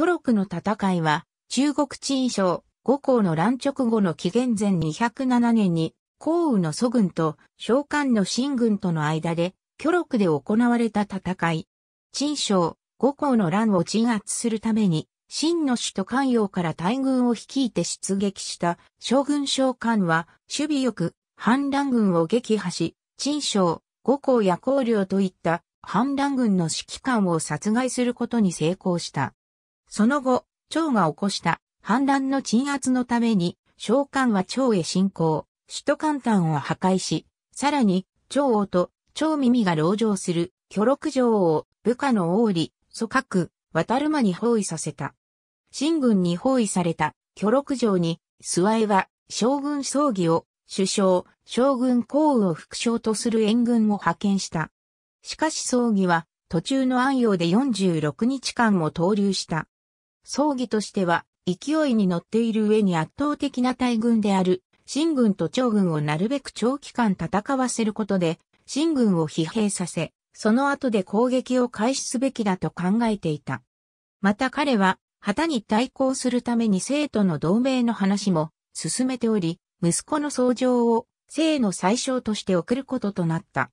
巨録の戦いは、中国陳将、五皇の乱直後の紀元前207年に、皇羽の祖軍と召喚の新軍との間で、巨録で行われた戦い。陳将、五皇の乱を鎮圧するために、秦の首都関陽から大軍を率いて出撃した将軍召喚は、守備よく反乱軍を撃破し、陳将、五皇や皇領といった反乱軍の指揮官を殺害することに成功した。その後、趙が起こした反乱の鎮圧のために、召喚は趙へ進行、首都艦隊を破壊し、さらに、趙王と趙耳が籠城する巨六城を部下の王里、祖閣、渡る間に包囲させた。新軍に包囲された巨六城に、諏訪は将軍葬儀を首相、将軍皇羽を副将とする援軍を派遣した。しかし葬儀は途中の安陽で46日間も投留した。葬儀としては、勢いに乗っている上に圧倒的な大軍である、新軍と長軍をなるべく長期間戦わせることで、新軍を疲弊させ、その後で攻撃を開始すべきだと考えていた。また彼は、旗に対抗するために生徒の同盟の話も進めており、息子の相乗を生の最小として送ることとなった。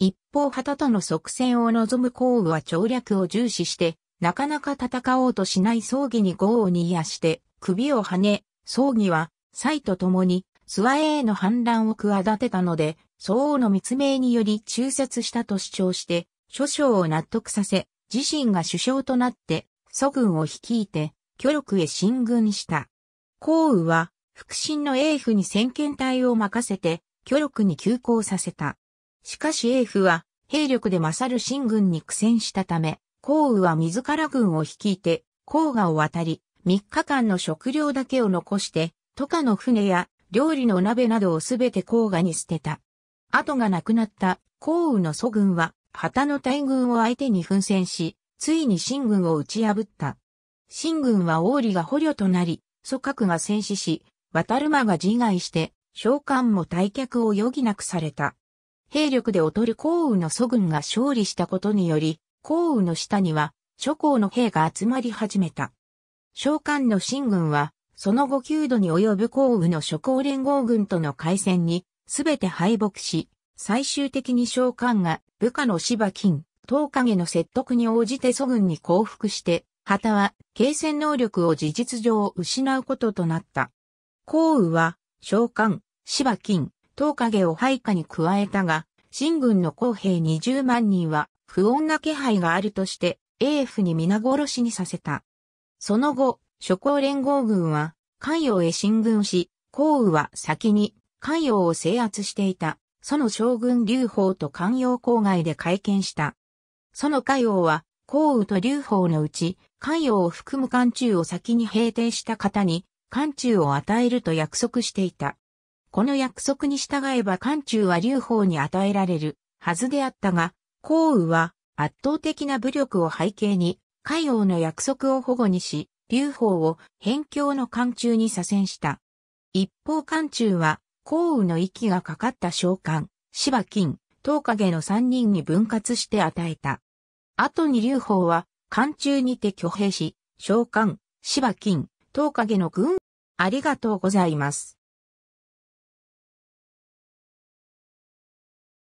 一方旗との即戦を望む項羽は調略を重視して、なかなか戦おうとしない葬儀に豪を煮やして、首をはね、葬儀は、祭と共に、諏訪への反乱を企てたので、曹王の密命により中絶したと主張して、諸将を納得させ、自身が首相となって、祖軍を率いて、巨力へ進軍した。項羽は、腹心の英夫に先遣隊を任せて、巨力に急行させた。しかし英夫は、兵力で勝る進軍に苦戦したため、項羽は自ら軍を率いて、黄河を渡り、3日間の食料だけを残して、都下の船や料理の鍋などをすべて黄河に捨てた。後がなくなった項羽の祖軍は、旗の大軍を相手に奮戦し、ついに新軍を打ち破った。新軍は王里が捕虜となり、祖閣が戦死し、渡る間が自害して、召喚も退却を余儀なくされた。兵力で劣る項羽の祖軍が勝利したことにより、項羽の下には諸侯の兵が集まり始めた。召喚の新軍は、その後9度に及ぶ項羽の諸侯連合軍との海戦に、すべて敗北し、最終的に召喚が部下の芝金、東影の説得に応じて祖軍に降伏して、旗は、継戦能力を事実上失うこととなった。項羽は、召喚、芝金、東影を配下に加えたが、新軍の公兵20万人は不穏な気配があるとして、英府に皆殺しにさせた。その後、諸侯連合軍は、関陽へ進軍し、項羽は先に関陽を制圧していた、その将軍劉邦と関陽郊外で会見した。その関陽は、項羽と劉邦のうち、関陽を含む関中を先に平定した方に、関中を与えると約束していた。この約束に従えば関中は劉邦に与えられるはずであったが、項羽は圧倒的な武力を背景に、海王の約束を保護にし、劉邦を辺境の漢中に左遷した。一方漢中は、項羽の息がかかった召喚、芝金、東影の三人に分割して与えた。後に劉邦は、漢中にて挙兵し、召喚、芝金、東影の軍。ありがとうございます。